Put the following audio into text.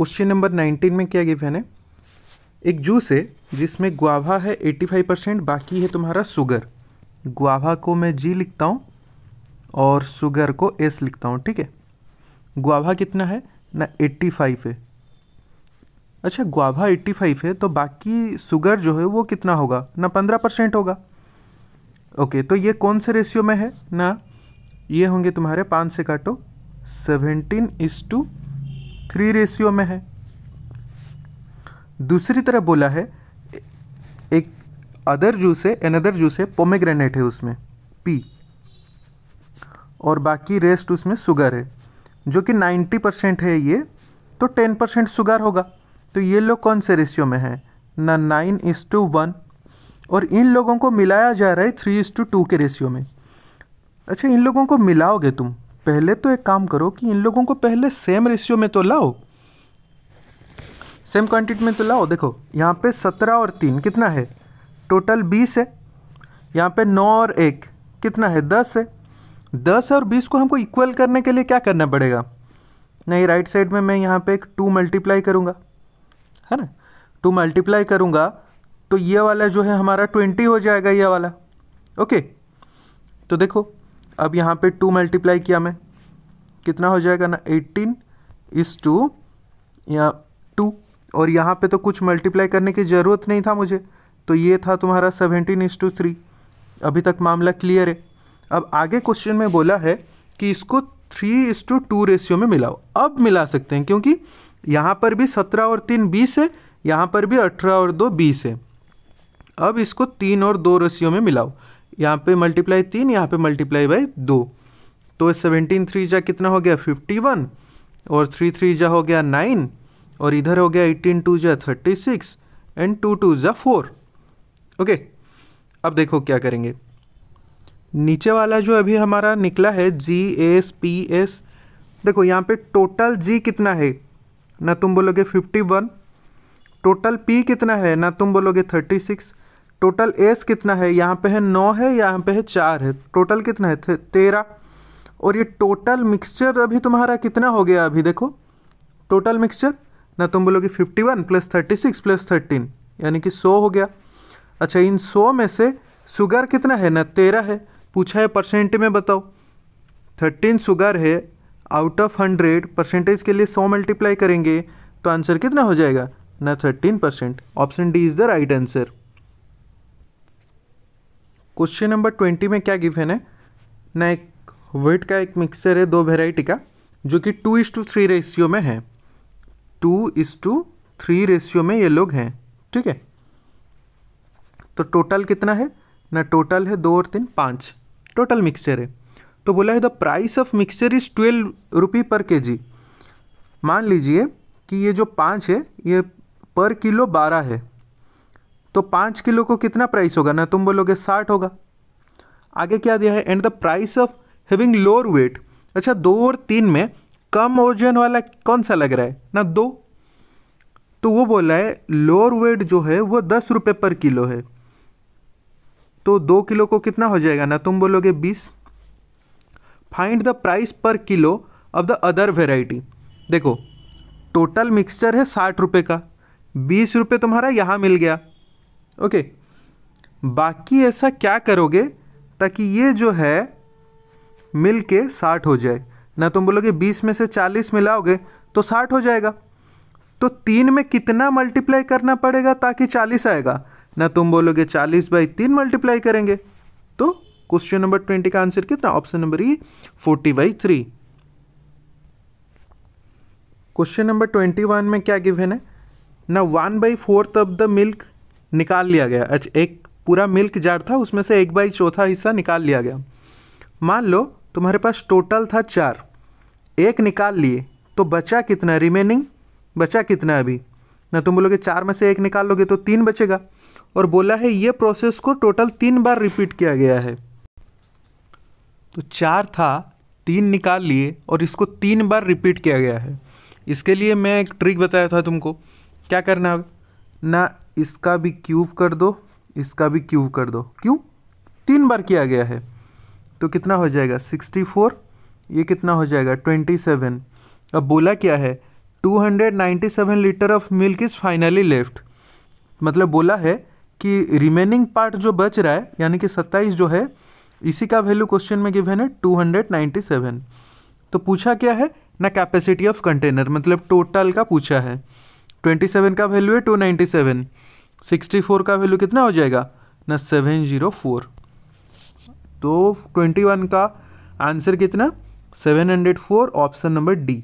question number nineteen में क्या given है एक जूस है जिसमें ग्वावा है एट्टी फाइव परसेंट बाकी है तुम्हारा सुगर ग्वावा को मैं जी लिखता हूँ और सुगर को एस लिखता हूँ ठीक है ग्वावा कितना है ना एट्टी फाइव है अच्छा ग्वावा एट्टी फाइव है तो बाकी सुगर जो है वो कितना होगा ना पंद्रह परसेंट होगा ओके तो ये कौन से रेशियो में है ना ये होंगे तुम्हारे पाँच से काटो सेवेंटीन इस टू थ्री रेशियो में है दूसरी तरफ बोला है एक अदर जूस है अदर जूस है पोमेग्रेनेट है उसमें पी और बाकी रेस्ट उसमें शुगर है जो कि 90 परसेंट है ये तो 10 परसेंट शुगर होगा तो ये लोग कौन से रेशियो में है ना नाइन इस टू वन और इन लोगों को मिलाया जा रहा है थ्री इस टू टू के रेशियो में अच्छा इन लोगों को मिलाओगे तुम पहले तो एक काम करो कि इन लोगों को पहले सेम रेशियो में तो लाओ सेम क्वांटिटी में तो लाओ देखो यहाँ पे सत्रह और तीन कितना है टोटल बीस है यहाँ पे नौ और एक कितना है दस है दस और बीस को हमको इक्वल करने के लिए क्या करना पड़ेगा नहीं राइट साइड में मैं यहाँ पे एक टू मल्टीप्लाई करूँगा है ना टू मल्टीप्लाई करूँगा तो ये वाला जो है हमारा ट्वेंटी हो जाएगा ये वाला ओके तो देखो अब यहाँ पे टू मल्टीप्लाई किया मैं कितना हो जाएगा ना एट्टीन इस टू या टू और यहाँ पे तो कुछ मल्टीप्लाई करने की ज़रूरत नहीं था मुझे तो ये था तुम्हारा सेवेंटीन इस टू थ्री अभी तक मामला क्लियर है अब आगे क्वेश्चन में बोला है कि इसको थ्री इस टू टू रेशियो में मिलाओ अब मिला सकते हैं क्योंकि यहाँ पर भी सत्रह और तीन बीस है यहाँ पर भी अठारह और दो बीस है अब इसको तीन और दो रेशियो में मिलाओ यहाँ पे मल्टीप्लाई तीन यहाँ पे मल्टीप्लाई बाई दो तो सेवेंटीन थ्री जा कितना हो गया फिफ्टी वन और थ्री थ्री जा हो गया नाइन और इधर हो गया एटीन टू जा thirty six and two two जा फोर ओके अब देखो क्या करेंगे नीचे वाला जो अभी हमारा निकला है जी एस पी एस देखो यहाँ पे टोटल जी कितना है ना तुम बोलोगे फिफ्टी वन टोटल पी कितना है ना तुम बोलोगे थर्टी सिक्स टोटल एस कितना है यहाँ पे है नौ है यहाँ पे है चार है टोटल कितना है तेरह और ये टोटल मिक्सचर अभी तुम्हारा कितना हो गया अभी देखो टोटल मिक्सचर ना तुम बोलोगे fifty one plus thirty six plus thirteen यानी कि सौ हो गया अच्छा इन सौ में से शुगर कितना है ना तेरह है पूछा है परसेंट में बताओ थर्टीन शुगर है आउट ऑफ हंड्रेड परसेंटेज के लिए सौ मल्टीप्लाई करेंगे तो आंसर कितना हो जाएगा ना thirteen percent option D is the right answer question number twenty में क्या गिवन है ना एक वेट का एक मिक्सर है दो वेराइटी का जो कि two is two three ratio में है टू इस टू थ्री रेशियो में ये लोग हैं ठीक है तो टोटल कितना है ना टोटल है दो और तीन पाँच टोटल मिक्सचर है तो बोला है the price of mixture is twelve rupee per K जी मान लीजिए कि ये जो पाँच है ये पर किलो बारह है तो पाँच किलो को कितना प्राइस होगा ना तुम बोलोगे साठ होगा आगे क्या दिया है and the price of having lower weight अच्छा दो और तीन में कम ओजन वाला कौन सा लग रहा है ना दो तो वो बोला है लोअर वेट जो है वो दस रुपये पर किलो है तो दो किलो को कितना हो जाएगा ना तुम बोलोगे बीस find the price per kilo of the other variety देखो टोटल मिक्सचर है साठ रुपये का बीस रुपये तुम्हारा यहाँ मिल गया ओके बाकी ऐसा क्या करोगे ताकि ये जो है मिल के साठ हो जाए ना तुम बोलोगे बीस में से चालीस मिलाओगे तो साठ हो जाएगा तो तीन में कितना मल्टीप्लाई करना पड़ेगा ताकि चालीस आएगा ना तुम बोलोगे चालीस बाई तीन मल्टीप्लाई करेंगे तो क्वेश्चन नंबर ट्वेंटी का आंसर कितना option number E forty by three question number twenty one में क्या गिवन है ना one by fourth of the milk निकाल लिया गया अच्छा एक पूरा मिल्क जार था उसमें से एक बाई चौथा हिस्सा निकाल लिया गया मान लो तुम्हारे पास टोटल था चार एक निकाल लिए तो बचा कितना रिमेनिंग बचा कितना अभी ना तुम बोलोगे चार में से एक निकाल लोगे तो तीन बचेगा और बोला है ये प्रोसेस को टोटल तीन बार रिपीट किया गया है तो चार था तीन निकाल लिए और इसको तीन बार रिपीट किया गया है इसके लिए मैं एक ट्रिक बताया था तुमको क्या करना है ना इसका भी क्यूब कर दो इसका भी क्यूब कर दो क्यों तीन बार किया गया है तो कितना हो जाएगा 64 ये कितना हो जाएगा 27 अब बोला क्या है 297 litre of milk is finally left मतलब बोला है कि रिमेनिंग पार्ट जो बच रहा है यानी कि 27 जो है इसी का वैल्यू क्वेश्चन में गिवन है 297 तो पूछा क्या है ना कैपेसिटी ऑफ कंटेनर मतलब टोटल का पूछा है 27 का वैल्यू है 297 64 का वैल्यू कितना हो जाएगा ना 704 तो ट्वेंटी वन का आंसर कितना seven hundred four option number D